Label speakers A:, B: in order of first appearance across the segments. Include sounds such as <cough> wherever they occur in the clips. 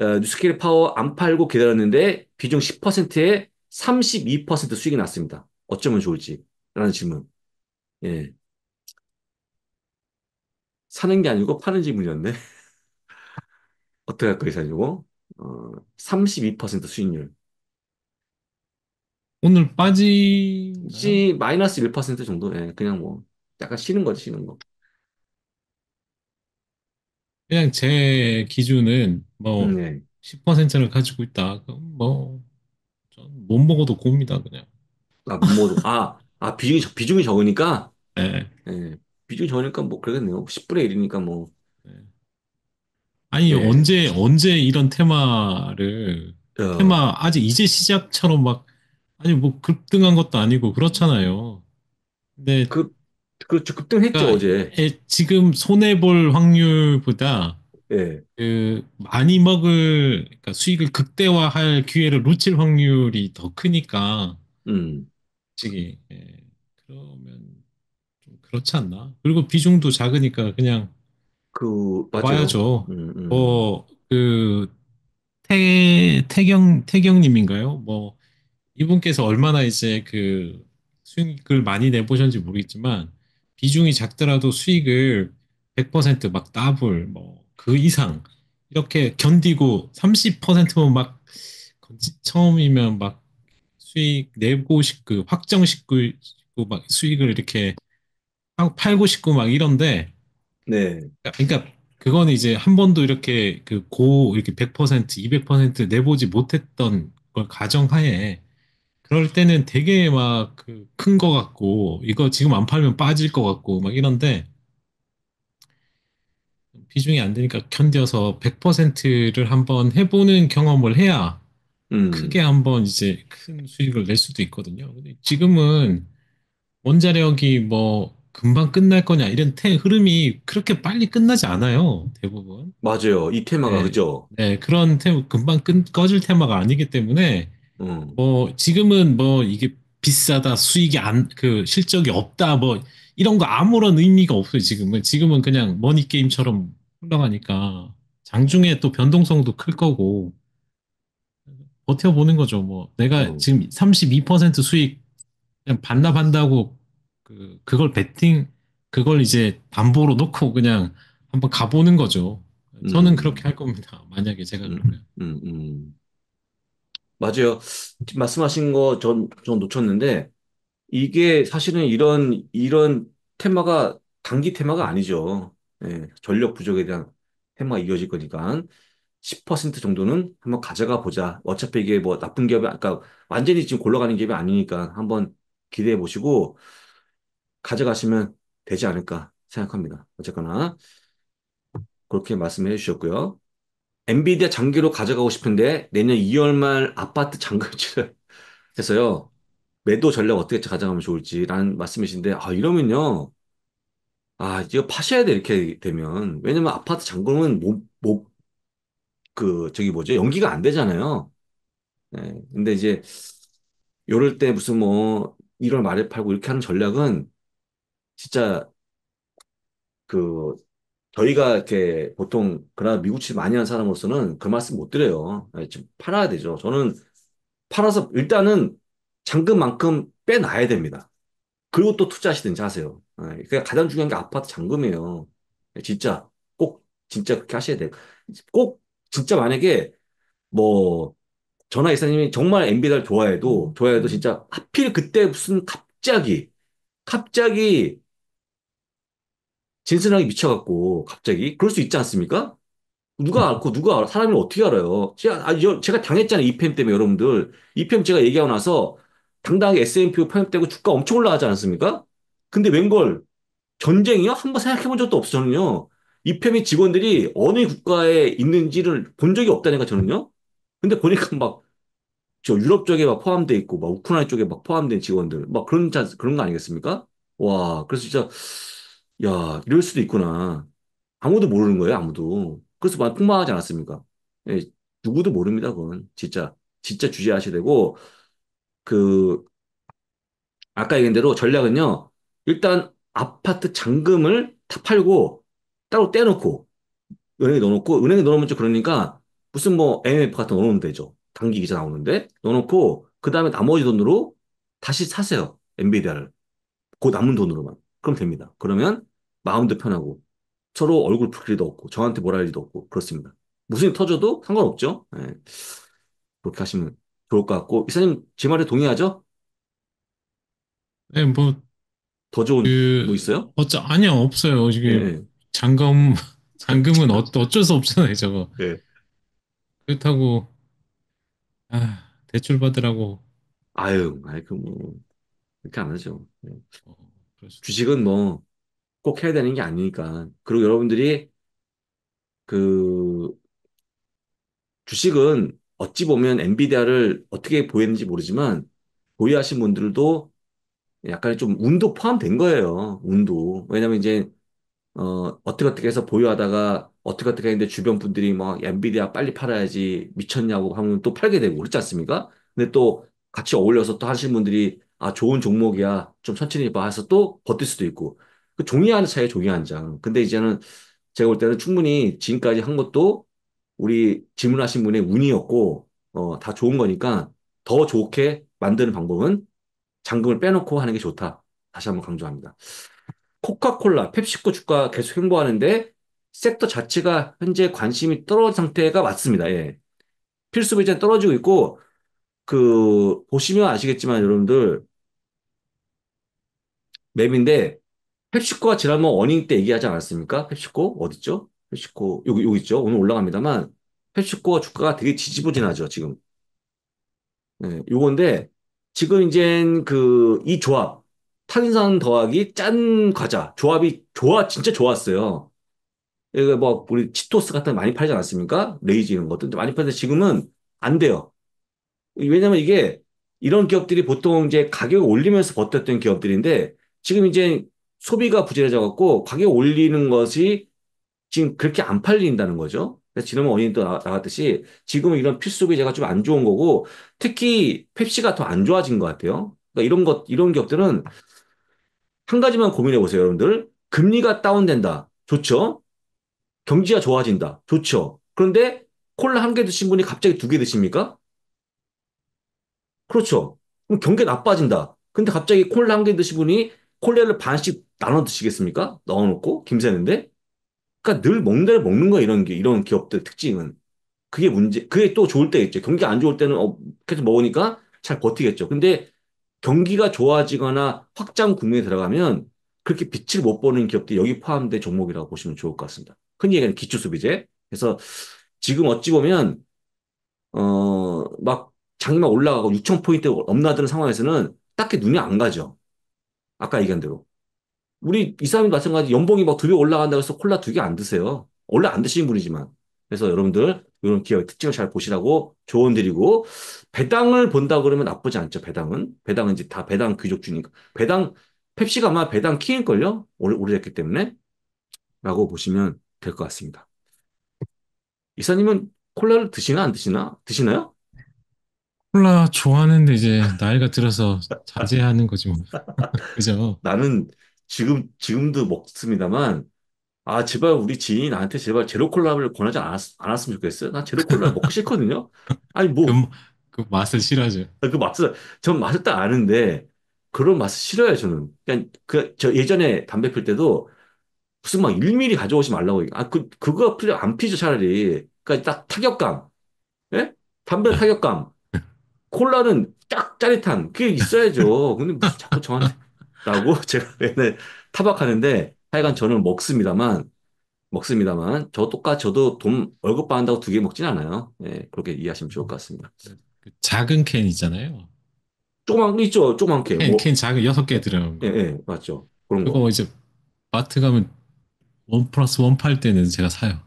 A: 어, 뉴스킬 파워 안 팔고 기다렸는데 비중 10%에 32% 수익이 났습니다. 어쩌면 좋을지 라는 질문. 예. 사는 게 아니고 파는 질문이었네. 어떻게 할까 요사님고 어, 32% 수익률. 오늘 빠지 지 마이너스 1% 정도. 예, 그냥 뭐 약간 쉬는 거지 쉬는 거.
B: 그냥 제 기준은 뭐 음. 네. 10%를 가지고 있다. 뭐, 못 먹어도 곱니다, 그냥.
A: 아, 뭐, 아, 아, 비중이, 적- 비중이 적으니까, 네. 예, 비중이 적으니까 뭐 그러겠네요. 10분의 뭐 1이니까 뭐, 네.
B: 아니, 예, 언제, 언제 이런 테마를, 어, 테마 아직 이제 시작처럼 막, 아니, 뭐 급등한 것도 아니고 그렇잖아요. 근데, 그, 그렇죠. 급등했죠 그러니까 어제. 예, 지금 손해 볼 확률보다 예. 그 많이 먹을 그러니까 수익을 극대화할 기회를 놓칠 확률이 더 크니까. 음. 솔직 예. 그러면 좀 그렇지 않나? 그리고 비중도 작으니까 그냥 그 맞아요. 와야죠. 음, 음. 뭐그 태경 태경님인가요? 뭐 이분께서 얼마나 이제 그 수익을 많이 내보셨는지 모르겠지만 비중이 작더라도 수익을 100%막 더블 뭐 그 이상 이렇게 견디고 30%면 막 처음이면 막 수익 내고 싶고 확정 싶고 막 수익을 이렇게 팔고 싶고 막 이런데 네. 그러니까 그건 그러니까 이제 한 번도 이렇게 그 고 이렇게 100% 200% 내보지 못했던 걸 가정하에 그럴 때는 되게 막큰거 그 같고 이거 지금 안 팔면 빠질 거 같고 막 이런데 비중이 안 되니까 견뎌서 100%를 한번 해보는 경험을 해야 음. 크게 한번 이제 큰 수익을 낼 수도 있거든요. 근데 지금은 원자력이 뭐 금방 끝날 거냐 이런 태, 흐름이 그렇게 빨리 끝나지 않아요. 대부분. 맞아요. 이 테마가 네. 그죠? 네. 그런 테, 금방 끈, 꺼질 테마가 아니기 때문에 음. 뭐 지금은 뭐 이게 비싸다 수익이 안 그 실적이 없다 뭐 이런 거 아무런 의미가 없어요 지금은 지금은 그냥 머니 게임처럼 흘러가니까 장중에 또 변동성도 클 거고 버텨보는 거죠 뭐 내가 음. 지금 32% 수익 그냥 반납한다고 그 그걸 베팅 그걸 이제 담보로 놓고 그냥 한번 가보는 거죠 저는 음. 그렇게 할 겁니다 만약에 제가 음. 그러면 음. 음.
A: 맞아요. 말씀하신 거 전, 전 놓쳤는데, 이게 사실은 이런, 이런 테마가 단기 테마가 아니죠. 예, 전력 부족에 대한 테마가 이어질 거니까 10% 정도는 한번 가져가 보자. 어차피 이게 뭐 나쁜 기업이, 아까 그러니까 완전히 지금 골라가는 기업이 아니니까 한번 기대해 보시고 가져가시면 되지 않을까 생각합니다. 어쨌거나 그렇게 말씀해 주셨고요. 엔비디아 장기로 가져가고 싶은데 내년 2월 말 아파트 잔금치를 <laughs> 해서요. 매도 전략 어떻게 가져가면 좋을지라는 말씀이신데 아 이러면요. 아 이거 파셔야 돼 이렇게 되면 왜냐면 아파트 잔금은 못못그 저기 뭐죠 연기가 안 되잖아요. 네. 근데 이제 요럴 때 무슨 뭐 1월 말에 팔고 이렇게 하는 전략은 진짜 그 저희가 이렇게 보통 그나마 미국치 많이 한 사람으로서는 그 말씀 못 드려요. 좀 예, 팔아야 되죠. 저는 팔아서 일단은 잔금만큼 빼놔야 됩니다. 그리고 또 투자하시든지 하세요. 예, 그러 가장 중요한 게 아파트 잔금이에요. 예, 진짜 꼭 진짜 그렇게 하셔야 돼요. 꼭 진짜 만약에 뭐 전화 이사님이 정말 엔비디아를 좋아해도 좋아해도 진짜 하필 그때 무슨 갑자기 갑자기 진스랑이 미쳐갖고 갑자기 그럴 수 있지 않습니까? 누가 음. 알고 누가 알아? 사람이 어떻게 알아요? 제가, 아, 제가 당했잖아요. 이 p 때문에 여러분들. 이 p 제가 얘기하고 나서 당당하게 S&P 편입되고 주가 엄청 올라가지 않았습니까? 근데 웬걸 전쟁이요? 한번 생각해 본 적도 없어 저는요. 이 p m 이 직원들이 어느 국가에 있는지를 본 적이 없다니까 저는요. 근데 보니까 막저 유럽 쪽에 막 포함돼 있고 막 우크라이나 쪽에 막 포함된 직원들 막 그런 자, 그런 거 아니겠습니까? 와, 그래서 진짜 야, 이럴 수도 있구나. 아무도 모르는 거예요, 아무도. 그래서 막 폭망하지 않았습니까? 예, 누구도 모릅니다, 그건. 진짜. 진짜 주의하셔야 되고, 그, 아까 얘기한 대로 전략은요, 일단 아파트 잔금을 다 팔고, 따로 떼놓고, 은행에 넣어놓고, 은행에 넣어놓으면 좀 그러니까, 무슨 뭐, MMF 같은 거넣으면 되죠. 단기 기자 나오는데, 넣어놓고, 그 다음에 나머지 돈으로 다시 사세요. 엔비디아를. 그 남은 돈으로만. 그럼 됩니다. 그러면 마음도 편하고 서로 얼굴 풀기도 없고 저한테 뭐라 할 일도 없고 그렇습니다. 무슨 일 터져도 상관없죠. 네. 그렇게 하시면 좋을 것 같고 이사님 제 말에 동의하죠?
B: 네, 뭐, 더 좋은 뭐 있어요? 어쩌, 아니요, 없어요. 이게 네. 잔금, <laughs> 잔금은 어, 어쩔 수 없잖아요, 저거. 네. 그렇다고, 아, 대출 받으라고, 아유, 아이
A: 그뭐 이렇게 안 하죠. 네. 어, 주식은 뭐꼭 해야 되는 게 아니니까. 그리고 여러분들이 그 주식은 어찌 보면 엔비디아를 어떻게 보였는지 모르지만 보유하신 분들도 약간 좀 운도 포함된 거예요. 운도. 왜냐면 이제 어 어떻게 어떻게 해서 보유하다가 어떻게 어떻게 했는데 주변 분들이 막 엔비디아 빨리 팔아야지 미쳤냐고 하면 또 팔게 되고 그렇지 않습니까? 근데 또 같이 어울려서 또 하신 분들이 아 좋은 종목이야 좀 천천히 봐 해서 또 버틸 수도 있고 그 종이 한 차에 종이 한 장. 근데 이제는 제가 볼 때는 충분히 지금까지 한 것도 우리 질문하신 분의 운이었고, 어, 다 좋은 거니까 더 좋게 만드는 방법은 잔금을 빼놓고 하는 게 좋다. 다시 한번 강조합니다. 코카콜라, 펩시코 주가 계속 횡보하는데 섹터 자체가 현재 관심이 떨어진 상태가 맞습니다. 예. 필수 비전 떨어지고 있고 그 보시면 아시겠지만 여러분들 맵인데 펩시코가 지난번 어닝 때 얘기하지 않았습니까? 펩시코 어딨죠? 펩시코 여기 여기 있죠. 오늘 올라갑니다만 펩시코 주가가 되게 지지부진하죠 지금. 네, 요건데 지금 이제 그 이 조합 탄산 더하기 짠 과자 조합이 좋아 진짜 좋았어요. 이거 뭐 우리 치토스 같은 거 많이 팔지 않았습니까? 레이지 이런 것들 많이 팔는데 지금은 안 돼요. 왜냐면 이게 이런 기업들이 보통 이제 가격을 올리면서 버텼던 기업들인데 지금 이제 소비가 부진해져갖고 가격 올리는 것이 지금 그렇게 안 팔린다는 거죠. 지난번 원인 또 나왔듯이 지금은 이런 필수비제가 좀 안 좋은 거고 특히 펩시가 더 안 좋아진 것 같아요. 그러니까 이런 것, 이런 기업들은 한 가지만 고민해 보세요, 여러분들. 금리가 다운된다. 좋죠? 경제가 좋아진다. 좋죠? 그런데 콜라 한 개 드신 분이 갑자기 두 개 드십니까? 그렇죠. 그럼 경계 나빠진다. 근데 갑자기 콜라 한 개 드신 분이 콜레를 반씩 나눠 드시겠습니까? 넣어놓고 김새는데, 그러니까 늘 먹는 대로 먹는 거 이런 게 이런 기업들 특징은 그게 문제. 그게 또 좋을 때 있죠. 경기 안 좋을 때는 어, 계속 먹으니까 잘 버티겠죠. 근데 경기가 좋아지거나 확장 국면에 들어가면 그렇게 빛을 못 보는 기업들이 여기 포함된 종목이라고 보시면 좋을 것 같습니다. 흔히 얘기하는 기초소비재. 그래서 지금 어찌 보면 어막 장기만 올라가고 6천 포인트 넘나드는 상황에서는 딱히 눈이 안 가죠. 아까 얘기한 대로. 우리 이사람이 마찬가지 연봉이 막 두 배 올라간다 고해서 콜라 두 개 안 드세요. 원래 안 드시는 분이지만. 그래서 여러분들 이런 기업의 특징을 잘 보시라고 조언 드리고 배당을 본다 그러면 나쁘지 않죠. 배당은 배당은 이제 다 배당 귀족주니까 배당 펩시가 아마 배당 킹일 걸요. 오래 오래됐기 때문에라고 보시면 될 것 같습니다.
B: 이사님은 콜라를 드시나 안 드시나 드시나요? 콜라 좋아하는데 이제 나이가 들어서 자제하는 거지 뭐. <laughs> 그죠? 나는 지금, 지금도 먹습니다만,
A: 아, 제발 우리 지인이 나한테 제발 제로 콜라를 권하지 않았, 않았으면 좋겠어요. 난 제로 콜라 먹고 싫거든요? 아니, 뭐, 그, 그 맛을 싫어하죠. 아, 그 맛을, 전 맛을 딱 아는데, 그런 맛을 싫어요, 저는. 그냥, 그, 저 예전에 담배 필 때도 무슨 막 1mm 가져오지 말라고. 아, 그, 그거 필요, 안 피죠, 차라리. 그니까 딱 타격감. 예? 담배 네. 타격감. 콜라는 딱짜릿한 그게 있어야죠. 근데 무슨 뭐 자꾸 저한테라고 <laughs> 제가 맨날 타박하는데 하여간 저는 먹습니다만 먹습니다만 저 똑같이 저도 돈 월급 받는다고 두 개 먹진 않아요.
B: 예, 그렇게 이해하시면 좋을 것 같습니다. 그 작은 캔 있잖아요. 조그만 있죠. 조그만 캔. 캔, 뭐, 캔 작은 여개 들어간 거. 예, 예, 맞죠. 그런 거. 거 이제 마트 가면 원 플러스 원 팔 때는 제가 사요.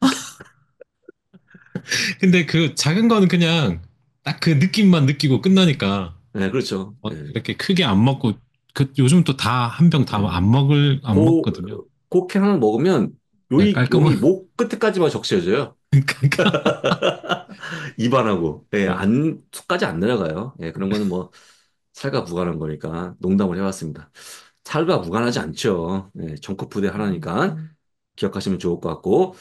B: <laughs> 근데 그 작은 거는 그냥 딱그 느낌만 느끼고 끝나니까. 네, 그렇죠. 어, 네. 이렇게 크게 안 먹고 그 요즘 또 다 한 병 다안 네. 먹을 안 고, 먹거든요. 그렇게
A: 하나 먹으면 요이 네, 깔끔한... 목 끝까지만 적셔져요. 그러니까 <laughs> 입안하고 예, 네, 안 속까지 안 내려가요. 예, 그런 거는 뭐 살과 무관한 거니까 농담을 해봤습니다. 살과 무관하지 않죠. 예, 정크푸드 하나니까 음. 기억하시면 좋을 것 같고.